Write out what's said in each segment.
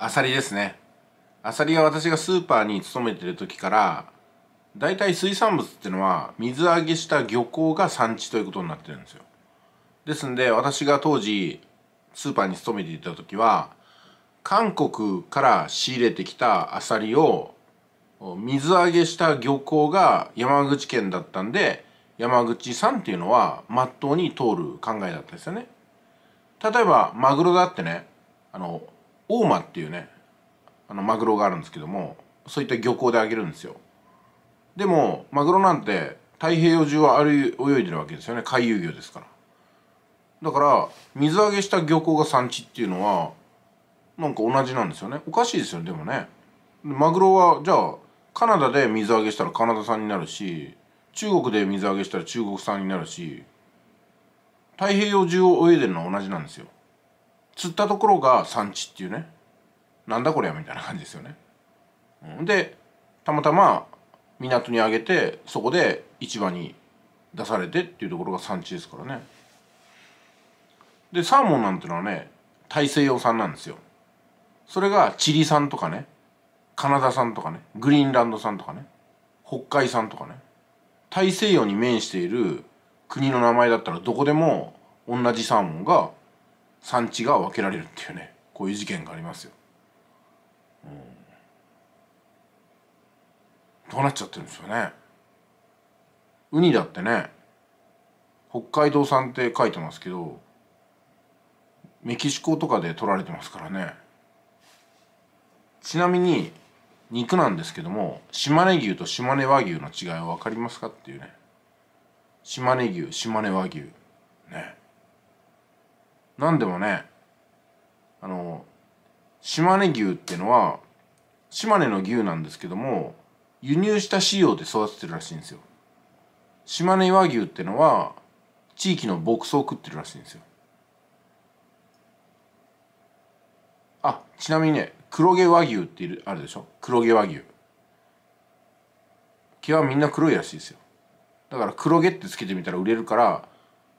アサリですねアサリは私がスーパーに勤めてる時から大体水産物ってのは水揚げした漁港が産地ということになってるんですよですんで私が当時スーパーに勤めていた時は韓国から仕入れてきたアサリを水揚げした漁港が山口県だったんで山口産っていうのはまっとうに通る考えだったんですよね例えばマグロだってねあの大間っていうねあのマグロがあるんですけどもそういった漁港であげるんですよでもマグロなんて太平洋中は泳いでるわけですよね回遊魚ですからだから水揚げした漁港が産地っていうのはなんか同じなんですよねおかしいですよねでもねマグロはじゃあカナダで水揚げしたらカナダ産になるし中国で水揚げしたら中国産になるし太平洋中を泳いでるのは同じなんですよ釣ったところが産地っていうねなんだこりゃみたいな感じですよね。でたまたま港にあげてそこで市場に出されてっていうところが産地ですからね。でサーモンなんてのはね大西洋産なんですよ。それがチリ産とかねカナダ産とかねグリーンランド産とかね北海産とかね大西洋に面している国の名前だったらどこでも同じサーモンが産地が分けられるっていうねこういう事件がありますよ。うん、どうなっちゃってるんですよね。ウニだってね北海道産って書いてますけどメキシコとかで取られてますからねちなみに肉なんですけども島根牛と島根和牛の違いは分かりますかっていうね島根牛島根和牛ね何でもねあの島根牛ってのは島根の牛なんですけども輸入した飼料で育ててるらしいんですよ島根和牛ってのは地域の牧草を食ってるらしいんですよあちなみにね黒毛和牛っているあるでしょ黒毛和牛毛はみんな黒いらしいですよだから黒毛ってつけてみたら売れるから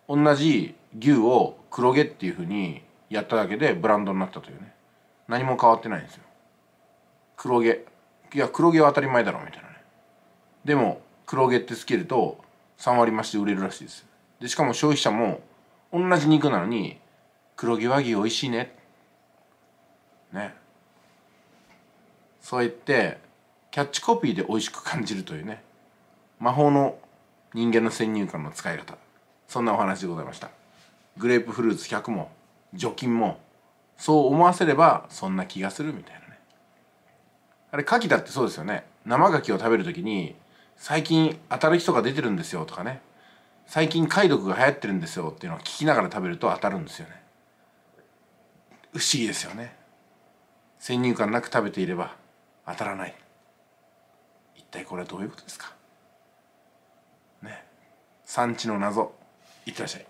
同じ牛を黒毛っていうふうにやっただけでブランドになったというね何も変わってないんですよ黒毛いや黒毛は当たり前だろみたいなねでも黒毛ってつけると3割増しで売れるらしいですでしかも消費者も同じ肉なのに黒毛和牛美味しいねねそう言ってキャッチコピーで美味しく感じるというね魔法の人間の先入観の使い方そんなお話でございましたグレープフルーツ100も除菌もそう思わせればそんな気がするみたいなねあれ牡蠣だってそうですよね生牡蠣を食べる時に最近当たる人が出てるんですよとかね最近解毒が流行ってるんですよっていうのを聞きながら食べると当たるんですよね不思議ですよね先入観なく食べていれば当たらない一体これはどういうことですかね産地の謎いってらっしゃい